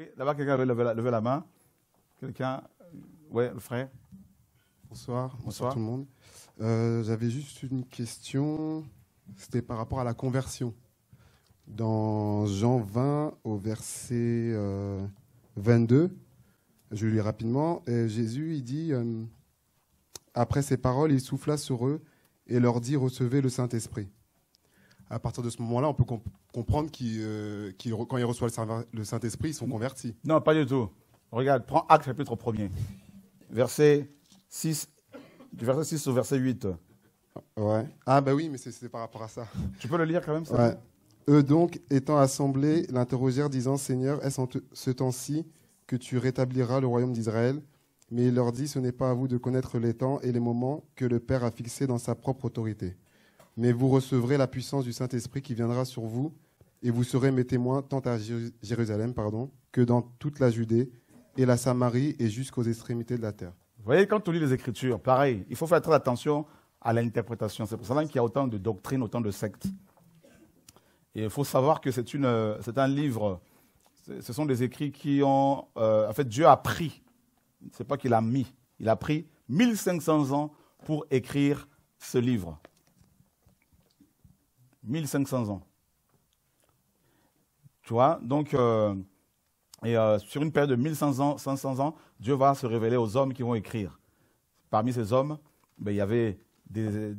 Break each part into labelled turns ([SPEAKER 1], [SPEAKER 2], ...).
[SPEAKER 1] Oui, là-bas, quelqu'un veut lever la, main. Quelqu'un Oui, le frère. Bonsoir, bonsoir, tout le
[SPEAKER 2] monde. Euh, j'avais juste une question. C'était par rapport à la conversion. Dans Jean 20, au verset 22, euh, je lis rapidement, Jésus, il dit, euh, après ces paroles, il souffla sur eux et leur dit, recevez le Saint-Esprit à partir de ce moment-là, on peut comprendre qu'ils, euh, quand ils reçoivent le Saint-Esprit, ils sont convertis. Non, pas du tout. Regarde, prends Acte chapitre 1er, verset 6, verset 6 au verset 8. Ah, ouais. Ah ben oui, mais c'est par rapport à ça. Tu peux le lire quand même ça ouais. Eux donc, étant assemblés, l'interrogèrent disant, Seigneur, est-ce en ce temps-ci que tu rétabliras le royaume d'Israël Mais il leur dit, ce n'est pas à vous de connaître les temps et les moments que le Père a fixés dans sa propre autorité mais vous recevrez la puissance du Saint-Esprit qui viendra sur vous, et vous serez mes témoins tant à Jérusalem pardon, que dans toute la Judée et la Samarie et jusqu'aux extrémités de la terre.
[SPEAKER 1] Vous voyez, quand on lit les Écritures, pareil, il faut faire très attention à l'interprétation. C'est pour cela qu'il y a autant de doctrines, autant de sectes. Et il faut savoir que c'est un livre, ce sont des écrits qui ont... Euh, en fait, Dieu a pris, c'est pas qu'il a mis, il a pris 1500 ans pour écrire ce livre. 1500 ans. Tu vois, donc, euh, et euh, sur une période de 1500 ans, 500 ans, Dieu va se révéler aux hommes qui vont écrire. Parmi ces hommes, ben, il y avait des,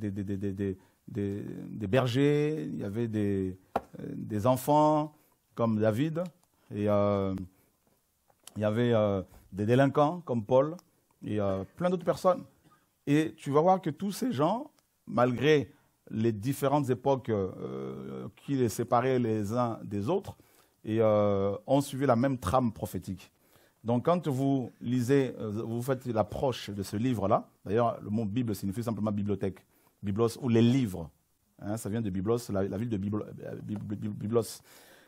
[SPEAKER 1] bergers, il y avait des, euh, enfants comme David, et il y avait des délinquants comme Paul, et plein d'autres personnes. Et tu vas voir que tous ces gens, malgré les différentes époques euh, qui les séparaient les uns des autres et euh, ont suivi la même trame prophétique. Donc quand vous lisez, euh, vous faites l'approche de ce livre-là, d'ailleurs le mot Bible signifie simplement bibliothèque, biblos ou les livres, hein, ça vient de Biblos, la, ville de Biblos.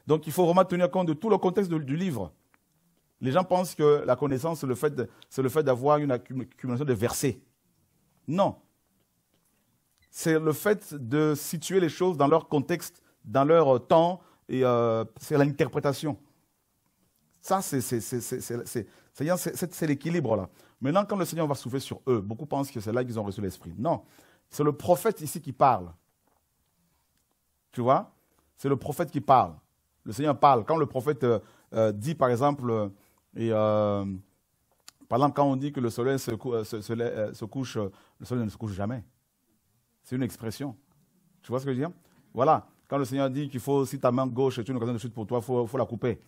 [SPEAKER 1] Donc il faut vraiment tenir compte de tout le contexte du livre. Les gens pensent que la connaissance, c'est le fait d'avoir une accumulation de versets. Non, c'est le fait de situer les choses dans leur contexte, dans leur temps, et c'est l'interprétation. Ça, c'est l'équilibre là. Maintenant, quand le Seigneur va souffler sur eux, beaucoup pensent que c'est là qu'ils ont reçu l'Esprit. Non, c'est le prophète ici qui parle. Tu vois C'est le prophète qui parle. Le Seigneur parle. Quand le prophète dit, par exemple, et, quand on dit que le soleil se couche, le soleil ne se couche jamais. C'est une expression. Tu vois ce que je veux dire Voilà. Quand le Seigneur dit qu'il faut, aussi ta main gauche est une occasion de chute pour toi, il faut, la couper.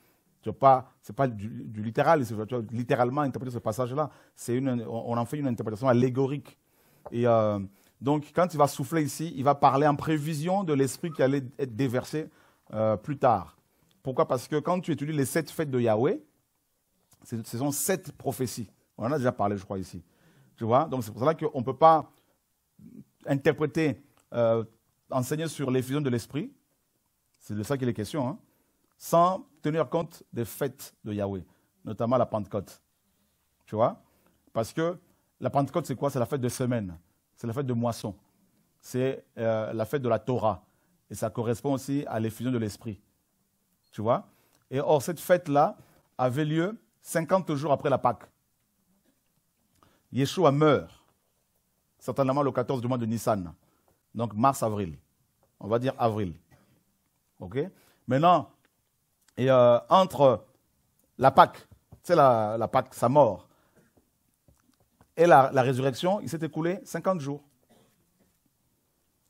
[SPEAKER 1] Ce n'est pas, du, littéral, tu vois, littéralement interpréter ce passage-là. On, on en fait une interprétation allégorique. Et euh, donc, quand il va souffler ici, il va parler en prévision de l'esprit qui allait être déversé euh, plus tard. Pourquoi Parce que quand tu étudies les sept fêtes de Yahweh, ce sont sept prophéties. On en a déjà parlé, je crois, ici. Tu vois Donc, c'est pour cela qu'on ne peut pas interpréter, euh, enseigner sur l'effusion de l'esprit, c'est de ça qu'il est question, hein. sans tenir compte des fêtes de Yahweh, notamment la Pentecôte. Tu vois Parce que la Pentecôte, c'est quoi C'est la fête de semaine, c'est la fête de moisson, c'est euh, la fête de la Torah, et ça correspond aussi à l'effusion de l'esprit. Tu vois Et or, cette fête-là avait lieu 50 jours après la Pâque. Yeshua meurt certainement le 14 du mois de Nissan. Donc mars-avril. On va dire avril. OK Maintenant, et, euh, entre la Pâque, c'est la, la, Pâque, sa mort, et la, résurrection, il s'est écoulé 50 jours.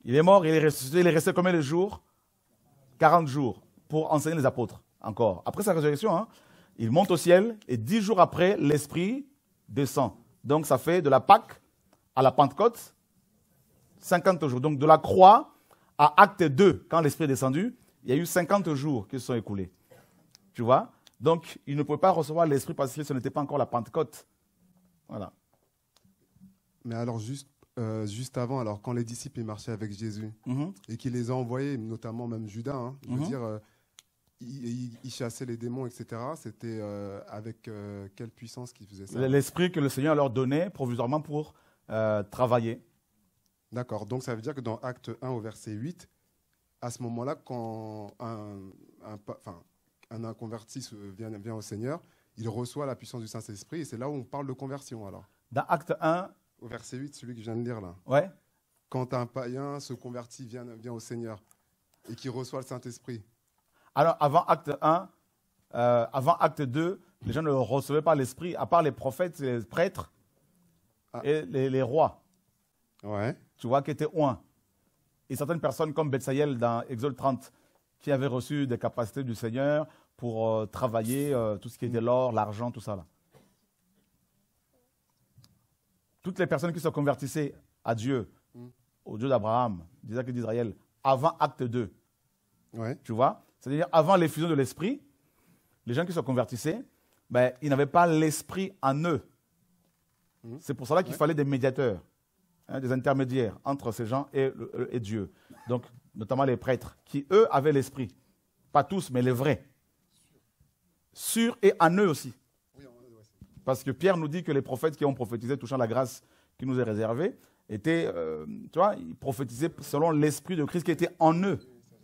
[SPEAKER 1] Il est mort, il est resté combien de jours 40 jours pour enseigner les apôtres, encore. Après sa résurrection, hein, il monte au ciel et 10 jours après, l'Esprit descend. Donc ça fait de la Pâque à la Pentecôte, 50 jours. Donc de la croix à acte 2, quand l'Esprit est descendu, il y a eu 50 jours qui se sont écoulés. Tu vois Donc ils ne pouvaient pas recevoir l'Esprit
[SPEAKER 2] parce que ce n'était pas encore la Pentecôte. Voilà. Mais alors juste, euh, juste avant, alors quand les disciples marchaient avec Jésus mhm. et qu'il les a envoyés, notamment même Judas, hein, veux mhm. dire, euh, il, chassait les démons, etc. C'était euh, avec quelle puissance qu'il faisait ça L'esprit
[SPEAKER 1] que le Seigneur leur donnait provisoirement pour euh, travailler.
[SPEAKER 2] D'accord, donc ça veut dire que dans Acte 1 au verset 8, à ce moment-là, quand un, un, enfin, un inconverti vient, vient, au Seigneur, il reçoit la puissance du Saint-Esprit et c'est là où on parle de conversion alors. Dans Acte 1. Au verset 8, celui que je viens de lire là. Ouais. Quand un païen se convertit, vient, vient au Seigneur et qui reçoit le Saint-Esprit.
[SPEAKER 1] Alors avant Acte 1, euh, avant Acte 2, les gens ne recevaient pas l'Esprit, à part les prophètes et les prêtres ah. et les, rois. Tu vois, qui étaient Et certaines personnes comme Bethsaïel dans Exode 30, qui avaient reçu des capacités du Seigneur pour euh, travailler euh, tout ce qui était l'or, l'argent, tout ça là. Toutes les personnes qui se convertissaient à Dieu, mm. au Dieu d'Abraham, d'Isaac et d'Israël, avant acte 2. Tu vois C'est-à-dire avant l'effusion de l'esprit, les gens qui se convertissaient, ben, ils n'avaient pas l'esprit en eux. Mhm. C'est pour cela qu'il fallait des médiateurs, hein, des intermédiaires entre ces gens et, Dieu. Donc, notamment les prêtres, qui eux avaient l'esprit. Pas tous, mais les vrais. Sur et en eux aussi. Parce que Pierre nous dit que les prophètes qui ont prophétisé touchant la grâce qui nous est réservée étaient, euh, tu vois, ils prophétisaient selon l'esprit de Christ qui était en eux.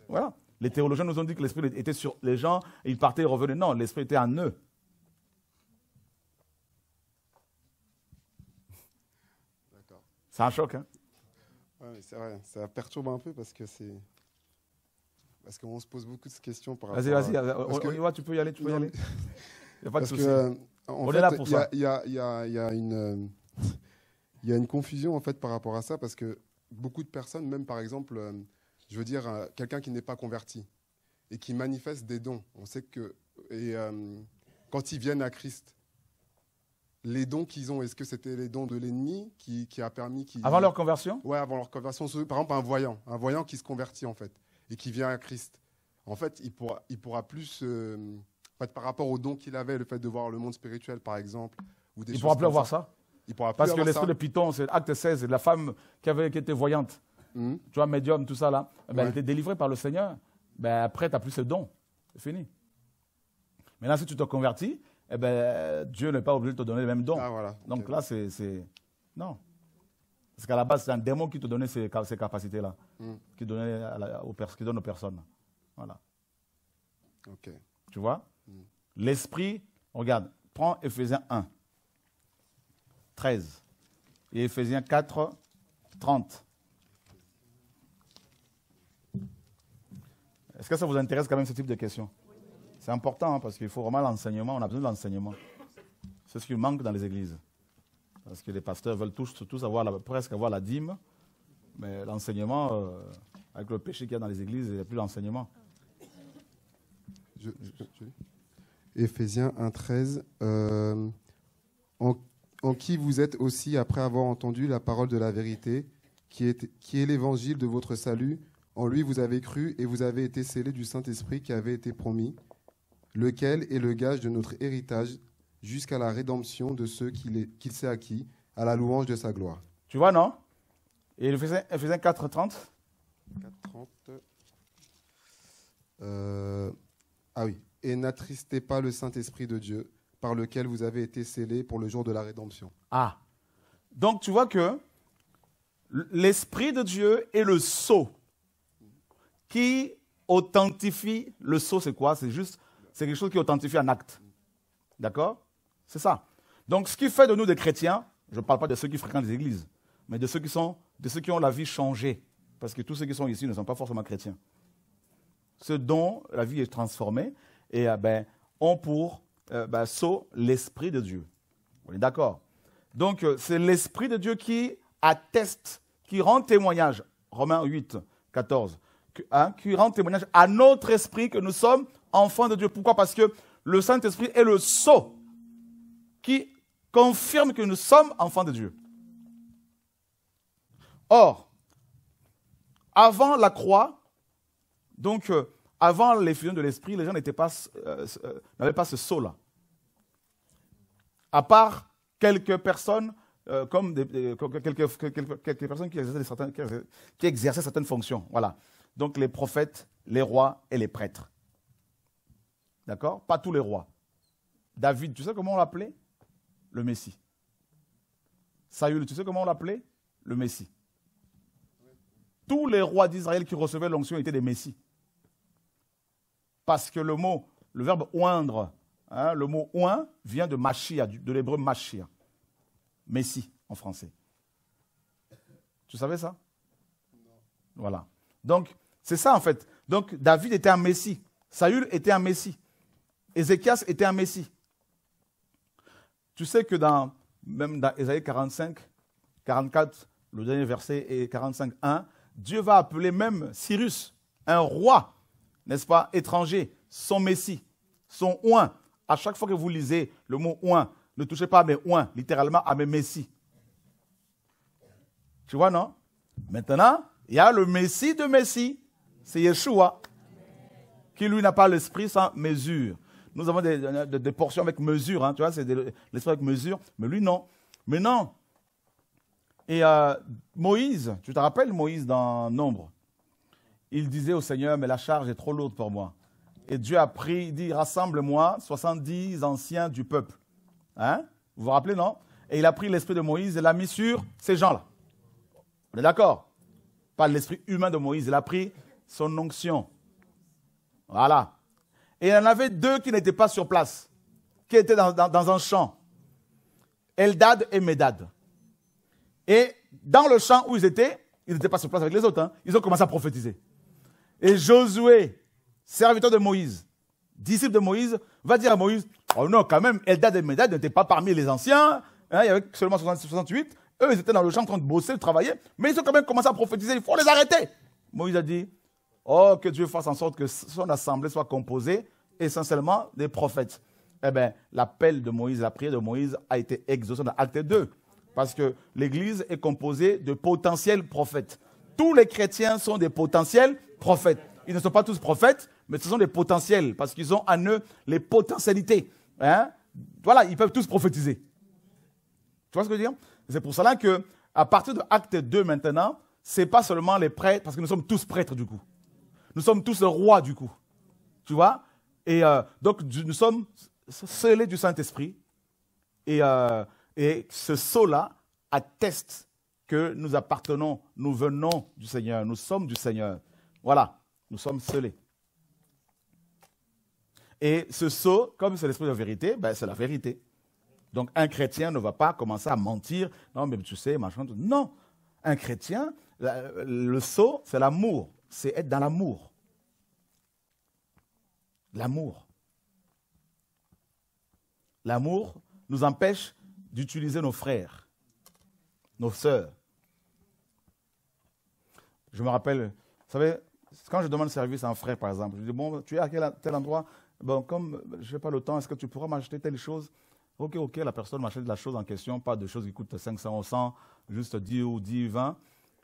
[SPEAKER 1] Voilà. Les théologiens nous ont dit que l'esprit était sur les gens, ils partaient et revenaient. Non, l'esprit était en eux.
[SPEAKER 2] C'est un choc, hein ouais, c'est vrai, ça perturbe un peu parce que c'est. Parce qu'on se pose beaucoup de questions par rapport Vas-y, vas-y, on, y tu peux y aller, tu peux y aller. Il n'y a pas de souci. Euh, on est là pour y a, ça. Il y a, y a, une. Euh, y a une confusion en fait par rapport à ça parce que beaucoup de personnes, même par exemple, euh, je veux dire, quelqu'un qui n'est pas converti et qui manifeste des dons, on sait que et quand ils viennent à Christ, les dons qu'ils ont, est-ce que c'était les dons de l'ennemi qui, a permis qu'ils... Avant leur conversion Oui, avant leur conversion. Par exemple, un voyant, un voyant qui se convertit en fait et qui vient à Christ. En fait, il pourra, pourra plus, euh, en fait, par rapport aux dons qu'il avait, le fait de voir le monde spirituel par exemple, ou des il pourra plus avoir ça. Il pourra Parce que l'esprit de
[SPEAKER 1] Python, c'est acte 16, la femme qui, avait, qui était voyante, mhm. tu vois, médium, tout ça là, eh ben, elle était délivrée par le Seigneur. Ben, après, tu n'as plus ce don. C'est fini. Maintenant, si tu te convertis, eh ben, Dieu n'est pas obligé de te donner les mêmes dons. Ah, Donc là, c'est. Non. Parce qu'à la base, c'est un démon qui te donnait ces, capacités-là, hmm. qui, donnait aux, donne aux personnes. Voilà. Ok. Tu vois hmm. L'esprit, regarde, prends Ephésiens 1, 13, et Ephésiens 4, 30. Est-ce que ça vous intéresse quand même ce type de questions c'est important hein, parce qu'il faut vraiment l'enseignement, on a besoin de l'enseignement. C'est ce qui manque dans les églises. Parce que les pasteurs veulent tous, avoir presque avoir la dîme, mais l'enseignement, euh, avec le péché qu'il y a dans les églises, il n'y a plus l'enseignement.
[SPEAKER 2] Ephésiens 1, 13. en, qui vous êtes aussi, après avoir entendu la parole de la vérité, qui est, qui est l'évangile de votre salut, en lui vous avez cru et vous avez été scellé du Saint-Esprit qui avait été promis, lequel est le gage de notre héritage jusqu'à la rédemption de ceux qu'il s'est acquis, à la louange de sa gloire. Tu vois, non Et il faisait 4.30. 4.30. « ah oui. Et n'attristez pas le Saint-Esprit de Dieu, par lequel vous avez été scellés pour le jour de la rédemption. Ah. Donc tu vois que l'Esprit de Dieu est le sceau qui
[SPEAKER 1] authentifie. Le sceau, c'est quoi C'est juste c'est quelque chose qui authentifie un acte. D'accord C'est ça. Donc, ce qui fait de nous des chrétiens, je ne parle pas de ceux qui fréquentent les églises, mais de ceux qui, de ceux qui ont la vie changée. Parce que tous ceux qui sont ici ne sont pas forcément chrétiens. Ce dont la vie est transformée et euh, ben, ont pour euh, ben, l'Esprit de Dieu. On est d'accord Donc, euh, c'est l'Esprit de Dieu qui atteste, qui rend témoignage, Romains 8, 14, hein, qui rend témoignage à notre esprit que nous sommes enfant de Dieu. Pourquoi Parce que le Saint-Esprit est le sceau qui confirme que nous sommes enfants de Dieu. Or, avant la croix, donc euh, avant l'effusion de l'Esprit, les gens euh, euh, n'avaient pas, pas ce sceau-là. À part quelques personnes, comme, personnes qui exerçaient, certaines, qui exerçaient certaines fonctions. Voilà. Donc les prophètes, les rois et les prêtres. D'accord Pas tous les rois. David, tu sais comment on l'appelait Le Messie. Saül, tu sais comment on l'appelait Le Messie. Tous les rois d'Israël qui recevaient l'onction étaient des Messies. Parce que le mot, le verbe oindre, hein, le mot oin vient de machia, de l'hébreu machia. Messie en français. Tu savais ça Voilà. Donc, c'est ça en fait. Donc, David était un Messie. Saül était un Messie. Ézéchias était un Messie. Tu sais que dans, même dans Ésaïe 45, 44, le dernier verset, est 45, 1, Dieu va appeler même Cyrus, un roi, n'est-ce pas, étranger, son Messie, son oin. À chaque fois que vous lisez le mot oin, ne touchez pas à mes oins, littéralement à mes Messies. Tu vois, non Maintenant, il y a le Messie de Messie, c'est Yeshua, qui lui n'a pas l'esprit sans mesure. Nous avons euh, des, portions avec mesure, hein, tu vois, c'est l'esprit avec mesure. Mais lui, non. Mais non. Et euh, Moïse, tu te rappelles Moïse dans Nombre Il disait au Seigneur, mais la charge est trop lourde pour moi. Et Dieu a pris, il dit, rassemble-moi 70 anciens du peuple. Hein? Vous vous rappelez, non Et il a pris l'esprit de Moïse et l'a mis sur ces gens-là. On est d'accord Pas l'esprit humain de Moïse, il a pris son onction. Voilà. Et il y en avait deux qui n'étaient pas sur place, qui étaient dans, un champ. Eldad et Medad. Et dans le champ où ils étaient, ils n'étaient pas sur place avec les autres, hein. ils ont commencé à prophétiser. Et Josué, serviteur de Moïse, disciple de Moïse, va dire à Moïse, oh non, quand même, Eldad et Medad n'étaient pas parmi les anciens, hein, il y avait seulement 68, eux, ils étaient dans le champ en train de bosser, de travailler, mais ils ont quand même commencé à prophétiser, il faut les arrêter. Moïse a dit, Oh, que Dieu fasse en sorte que son assemblée soit composée essentiellement des prophètes. Eh bien, l'appel de Moïse, la prière de Moïse a été exaucée dans Acte 2. Parce que l'Église est composée de potentiels prophètes. Tous les chrétiens sont des potentiels prophètes. Ils ne sont pas tous prophètes, mais ce sont des potentiels, parce qu'ils ont en eux les potentialités. Hein. Voilà, ils peuvent tous prophétiser. Tu vois ce que je veux dire C'est pour cela que, à partir de Acte 2 maintenant, ce n'est pas seulement les prêtres, parce que nous sommes tous prêtres du coup. Nous sommes tous rois du coup. Tu vois Et euh, donc nous sommes scellés du Saint-Esprit. Euh, et, ce sceau-là atteste que nous appartenons, nous venons du Seigneur, nous sommes du Seigneur. Voilà, nous sommes scellés. Et ce sceau, comme c'est l'esprit de vérité, ben c'est la vérité. Donc un chrétien ne va pas commencer à mentir. Non, mais tu sais, machin. Non, un chrétien, le sceau, c'est l'amour c'est être dans l'amour. L'amour. L'amour nous empêche d'utiliser nos frères, nos sœurs. Je me rappelle, vous savez, quand je demande service à un frère, par exemple, je dis, bon, tu es à quel, tel endroit Bon, comme je n'ai pas le temps, est-ce que tu pourras m'acheter telle chose Ok, ok, la personne m'achète la chose en question, pas de choses qui coûtent 500 ou 100, juste 10 ou 10, 20.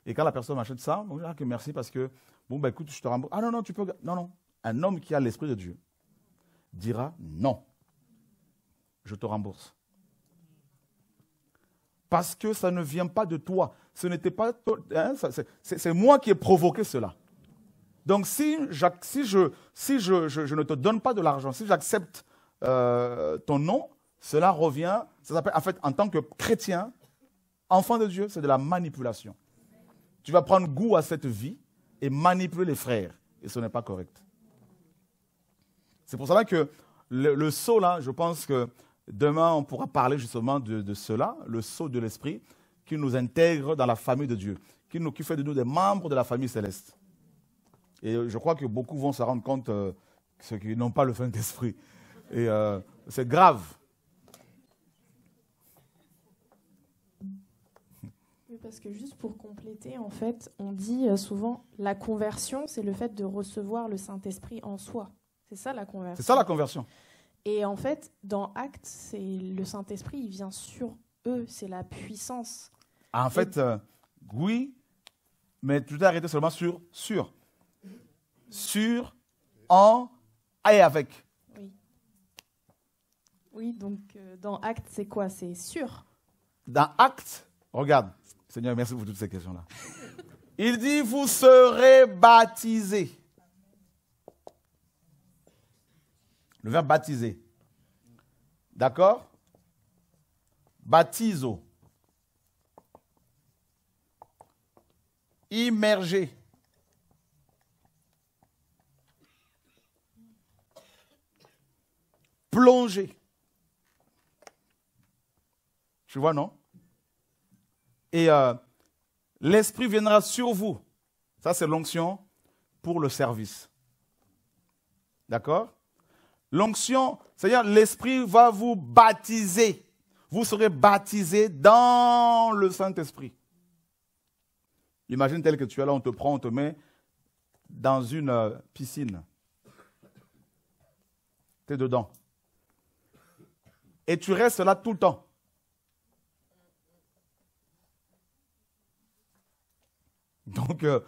[SPEAKER 1] Et quand la personne m'achète ça, je lui que merci parce que, bon, bah, écoute, je te rembourse. Ah non, non, tu peux. Non, non. Un homme qui a l'Esprit de Dieu dira non, je te rembourse. Parce que ça ne vient pas de toi. Ce n'était pas. Hein, c'est moi qui ai provoqué cela. Donc si, si, je, si je, ne te donne pas de l'argent, si j'accepte euh, ton nom, cela revient, en fait, en tant que chrétien, enfant de Dieu, c'est de la manipulation. Tu vas prendre goût à cette vie et manipuler les frères. Et ce n'est pas correct. C'est pour cela que le, saut, là, je pense que demain, on pourra parler justement de, cela, le saut de l'esprit, qui nous intègre dans la famille de Dieu, qui, nous, fait de nous des membres de la famille céleste. Et je crois que beaucoup vont se rendre compte, euh, ceux qui n'ont pas le fin d'esprit. Et euh, c'est grave.
[SPEAKER 3] parce que juste pour compléter, en fait, on dit euh, souvent la conversion, c'est le fait de recevoir le Saint-Esprit en soi. C'est ça la conversion. C'est ça la conversion. Et en fait, dans acte, c'est le Saint-Esprit, il vient sur eux, c'est la puissance.
[SPEAKER 1] Ah, en fait, euh, oui, mais tu dois arrêté seulement sur sur. Sur, en et avec.
[SPEAKER 3] Oui. Oui, donc euh, dans acte, c'est quoi C'est sur.
[SPEAKER 1] Dans acte, regarde, Seigneur, merci pour toutes ces questions-là. Il dit, vous serez baptisés. Le verbe baptiser. D'accord Baptiso. immerger, plonger. Tu vois, non et euh, l'Esprit viendra sur vous. Ça, c'est l'onction pour le service. D'accord L'onction, c'est-à-dire l'Esprit va vous baptiser. Vous serez baptisé dans le Saint-Esprit. Imagine tel que tu es là, on te prend, on te met dans une euh, piscine. Tu es dedans. Et tu restes là tout le temps. Donc, euh,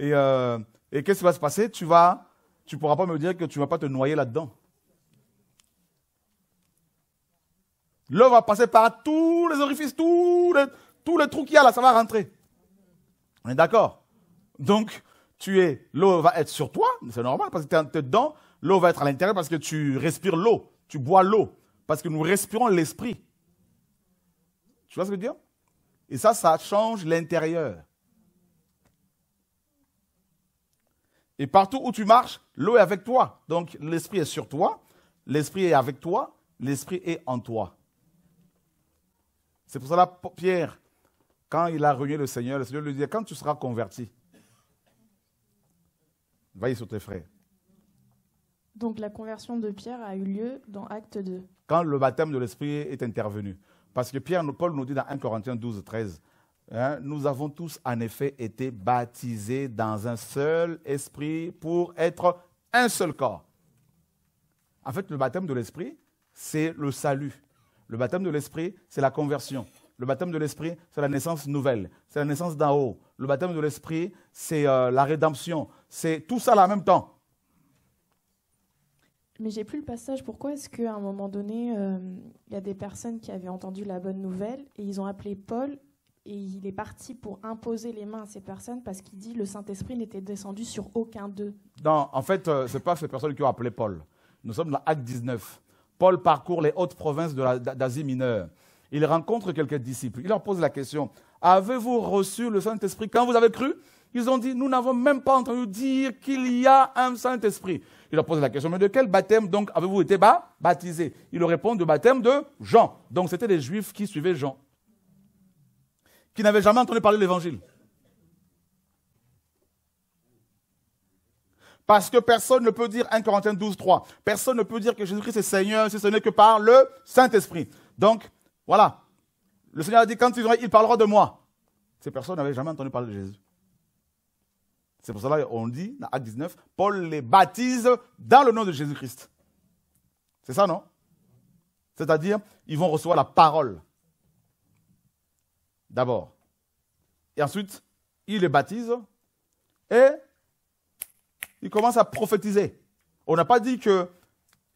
[SPEAKER 1] euh, et, qu'est-ce qui va se passer Tu vas, tu pourras pas me dire que tu vas pas te noyer là-dedans. L'eau va passer par tous les orifices, tous les, tous trous qu'il y a là, ça va rentrer. On est d'accord Donc, tu es, l'eau va être sur toi, c'est normal parce que tu es dedans, l'eau va être à l'intérieur parce que tu respires l'eau, tu bois l'eau, parce que nous respirons l'esprit. Tu vois ce que je veux dire Et ça, ça change l'intérieur. Et partout où tu marches, l'eau est avec toi. Donc l'esprit est sur toi, l'esprit est avec toi, l'esprit est en toi. C'est pour cela que Pierre, quand il a renié le Seigneur, le Seigneur lui dit, quand tu seras converti, veille sur tes frères.
[SPEAKER 3] Donc la conversion de Pierre a eu lieu dans Acte 2.
[SPEAKER 1] Quand le baptême de l'Esprit est intervenu. Parce que Pierre, Paul nous dit dans 1 Corinthiens 12, 13, Hein, nous avons tous en effet été baptisés dans un seul esprit pour être un seul corps. En fait, le baptême de l'esprit, c'est le salut. Le baptême de l'esprit, c'est la conversion. Le baptême de l'esprit, c'est la naissance nouvelle, c'est la naissance d'en haut. Le baptême de l'esprit, c'est euh, la rédemption. C'est tout ça en même temps.
[SPEAKER 3] Mais j'ai plus le passage. Pourquoi est-ce qu'à un moment donné, euh, il y a des personnes qui avaient entendu la bonne nouvelle et ils ont appelé Paul et il est parti pour imposer les mains à ces personnes parce qu'il dit le Saint-Esprit n'était descendu sur aucun d'eux.
[SPEAKER 1] Non, en fait, euh, ce n'est pas ces personnes qui ont appelé Paul. Nous sommes dans Acte 19. Paul parcourt les hautes provinces d'Asie mineure. Il rencontre quelques disciples. Il leur pose la question Avez-vous reçu le Saint-Esprit quand vous avez cru Ils ont dit Nous n'avons même pas entendu dire qu'il y a un Saint-Esprit. Il leur pose la question Mais de quel baptême donc avez-vous été baptisé Ils leur répondent Du baptême de Jean. Donc c'était des Juifs qui suivaient Jean qui n'avaient jamais entendu parler de l'évangile. Parce que personne ne peut dire 1 Corinthiens 12, 3. Personne ne peut dire que Jésus-Christ est Seigneur si ce n'est que par le Saint-Esprit. Donc, voilà. Le Seigneur a dit, quand il, il parlera de moi. Ces personnes n'avaient jamais entendu parler de Jésus. C'est pour cela qu'on dit, dans Acte 19, Paul les baptise dans le nom de Jésus-Christ. C'est ça, non C'est-à-dire, ils vont recevoir la parole d'abord. Et ensuite, il les baptise et il commence à prophétiser. On n'a pas dit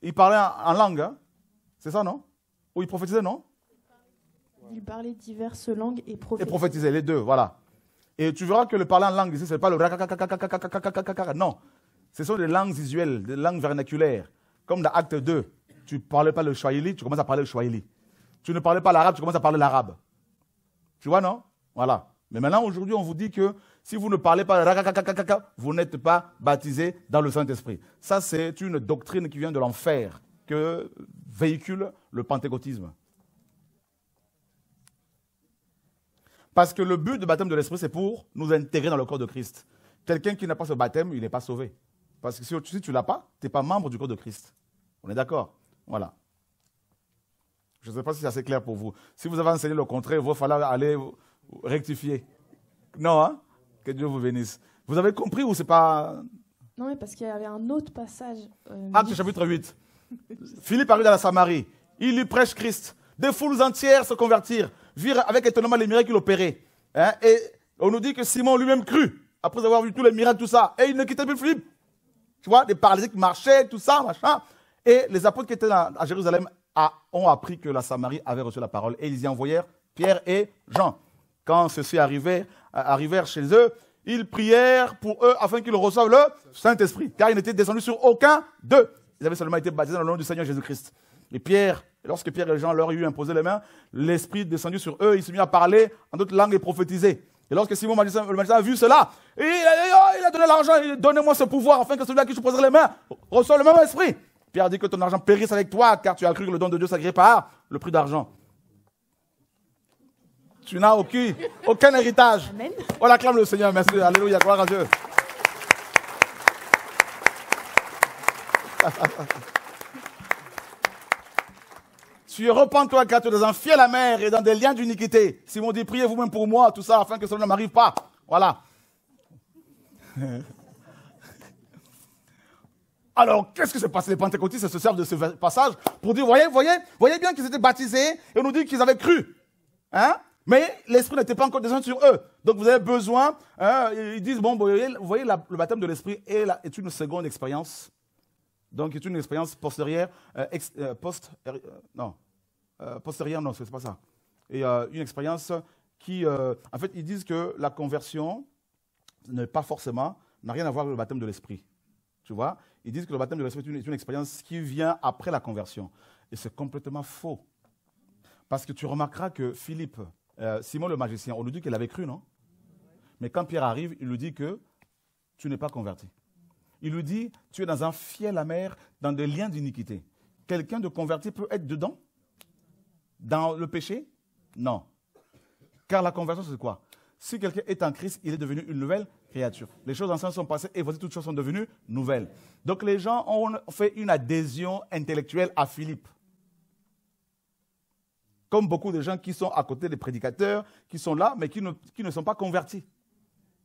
[SPEAKER 1] il parlait en langue. Hein. C'est ça, non Ou il prophétisait, non
[SPEAKER 3] Il parlait diverses langues et prophétisait.
[SPEAKER 1] les deux, voilà. Et tu verras que le parler en langue ici, ce n'est pas le Non. Ce sont des langues visuelles, des langues vernaculaires. Comme dans Acte 2, tu ne parlais pas le Swahili, tu commences à parler le Swahili. Tu ne parlais pas l'arabe, tu commences à parler l'arabe. Tu vois, non Voilà. Mais maintenant, aujourd'hui, on vous dit que si vous ne parlez pas, vous n'êtes pas baptisé dans le Saint-Esprit. Ça, c'est une doctrine qui vient de l'enfer, que véhicule le pentecôtisme. Parce que le but du baptême de l'Esprit, c'est pour nous intégrer dans le corps de Christ. Quelqu'un qui n'a pas ce baptême, il n'est pas sauvé. Parce que si tu ne l'as pas, tu n'es pas membre du corps de Christ. On est d'accord Voilà. Je ne sais pas si c'est assez clair pour vous. Si vous avez enseigné le contraire, il va falloir aller rectifier. Non, hein Que Dieu vous bénisse. Vous avez compris ou c'est pas...
[SPEAKER 3] Non, parce qu'il y avait un autre passage.
[SPEAKER 1] Euh, Acte chapitre 8. Philippe arrive dans la Samarie. Il lui prêche Christ. Des foules entières se convertirent, virent avec étonnement les miracles qu'il opérait. Hein? Et on nous dit que Simon lui-même crut, après avoir vu tous les miracles, tout ça. Et il ne quittait plus Philippe. Tu vois, des paralysiques marchaient, tout ça, machin. Et les apôtres qui étaient à Jérusalem ont appris que la Samarie avait reçu la parole. Et ils y envoyèrent Pierre et Jean. Quand ceux-ci arrivèrent, chez eux, ils prièrent pour eux afin qu'ils reçoivent le Saint-Esprit, car ils n'étaient descendus sur aucun d'eux. Ils avaient seulement été baptisés dans le nom du Seigneur Jésus-Christ. Et Pierre, lorsque Pierre et Jean leur eurent imposé les mains, l'Esprit descendu sur eux, il se mit à parler en d'autres langues et prophétiser. Et lorsque Simon le a vu cela, il a, oh, il a donné l'argent, donnez-moi ce pouvoir afin que celui à qui je poserai les mains reçoive le même esprit. Pierre dit que ton argent périsse avec toi, car tu as cru que le don de Dieu s'agrée pas le prix d'argent. Tu n'as aucun, héritage. Amen. On oh, acclame le Seigneur. Merci. Alléluia. Gloire à Dieu. tu repends-toi car tu es dans un fiel amer et dans des liens d'iniquité. Simon dit, priez vous-même pour moi, tout ça, afin que cela ne m'arrive pas. Voilà. Alors, qu'est-ce qui s'est passé Les pentecôtistes se servent de ce passage pour dire, voyez, voyez, voyez bien qu'ils étaient baptisés et on nous dit qu'ils avaient cru. Hein? mais l'esprit n'était pas encore descendu sur eux. Donc vous avez besoin, hein, ils disent, bon, vous voyez, voyez le baptême de l'esprit est, une seconde expérience. Donc c'est une expérience postérieure, euh, euh, euh, non, postérieure, non, c'est pas ça. Et une expérience qui, en fait, ils disent que la conversion n'est pas forcément, n'a rien à voir avec le baptême de l'esprit. Tu vois ils disent que le baptême de l'esprit est, est une, expérience qui vient après la conversion. Et c'est complètement faux. Parce que tu remarqueras que Philippe, euh, Simon le magicien, on nous dit qu'il avait cru, non Mais quand Pierre arrive, il lui dit que tu n'es pas converti. Il lui dit, tu es dans un fiel amer, dans des liens d'iniquité. Quelqu'un de converti peut être dedans Dans le péché Non. Car la conversion, c'est quoi Si quelqu'un est en Christ, il est devenu une nouvelle les choses anciennes sont passées et voici toutes choses sont devenues nouvelles. Donc les gens ont fait une adhésion intellectuelle à Philippe. Comme beaucoup de gens qui sont à côté des prédicateurs, qui sont là, mais qui ne, sont pas convertis.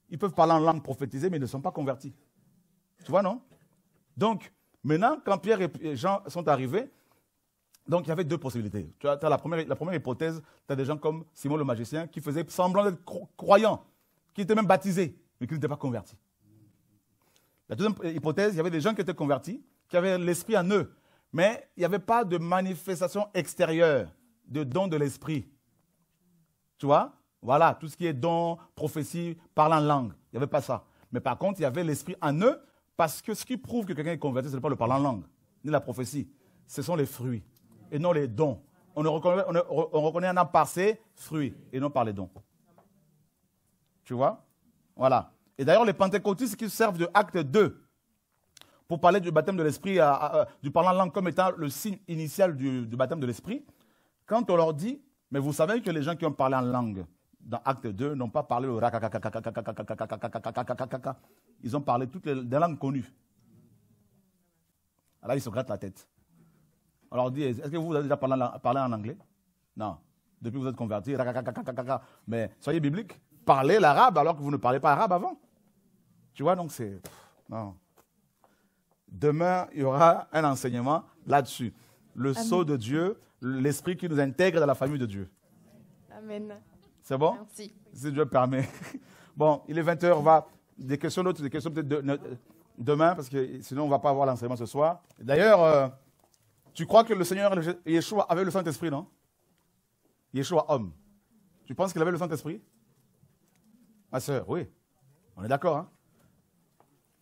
[SPEAKER 1] Ils peuvent parler en langue prophétisée, mais ils ne sont pas convertis. Tu vois, non Donc, maintenant, quand Pierre et Jean sont arrivés, donc il y avait deux possibilités. Tu la, première, hypothèse, tu as des gens comme Simon le magicien qui faisait semblant d'être croyant, qui était même baptisé, mais qui n'étaient pas convertis. La deuxième hypothèse, il y avait des gens qui étaient convertis, qui avaient l'esprit en eux, mais il n'y avait pas de manifestation extérieure de don de l'esprit. Tu vois Voilà, tout ce qui est don, prophétie, parlant en langue. Il n'y avait pas ça. Mais par contre, il y avait l'esprit en eux, parce que ce qui prouve que quelqu'un est converti, ce n'est pas le parler en langue, ni la prophétie. Ce sont les fruits, et non les dons. On reconnaît, on un an par ses fruits, et non par les dons. Tu vois voilà. Et d'ailleurs, les pentecôtistes qui servent de acte 2 pour parler du baptême de l'esprit, euh, euh, euh, du parlant langue comme étant le signe initial du, baptême de l'esprit, quand on leur dit, mais vous savez que les gens qui ont parlé en langue dans acte 2 n'ont pas parlé le ils ont parlé toutes les langues connues. ils se grattent la tête. On leur dit, est-ce que vous avez déjà parlé en anglais Non. Depuis vous êtes converti, mais soyez parler l'arabe alors que vous ne parlez pas arabe avant. Tu vois, donc c'est... Non. Demain, il y aura un enseignement là-dessus. Le sceau de Dieu, l'esprit qui nous intègre dans la famille de Dieu. Amen. C'est bon Merci. Si Dieu permet. Bon, il est 20h, on va... Des questions d'autres, des questions peut-être euh, demain, parce que sinon on ne va pas avoir l'enseignement ce soir. D'ailleurs, euh, tu crois que le Seigneur Yeshua avait le Saint-Esprit, non Yeshua homme. Tu penses qu'il avait le Saint-Esprit Ma soeur, oui. On est d'accord, hein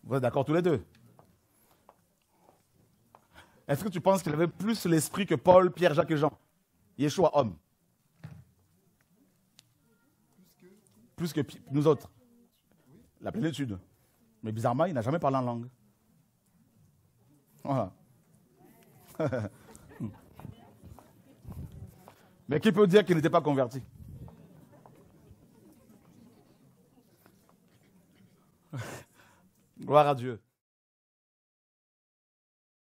[SPEAKER 1] Vous êtes d'accord tous les deux Est-ce que tu penses qu'il avait plus l'esprit que Paul, Pierre, Jacques et Jean Yeshua, homme. Plus que nous autres. La plénitude. Mais bizarrement, il n'a jamais parlé en langue. Mais qui peut dire qu'il n'était pas converti Gloire à Dieu.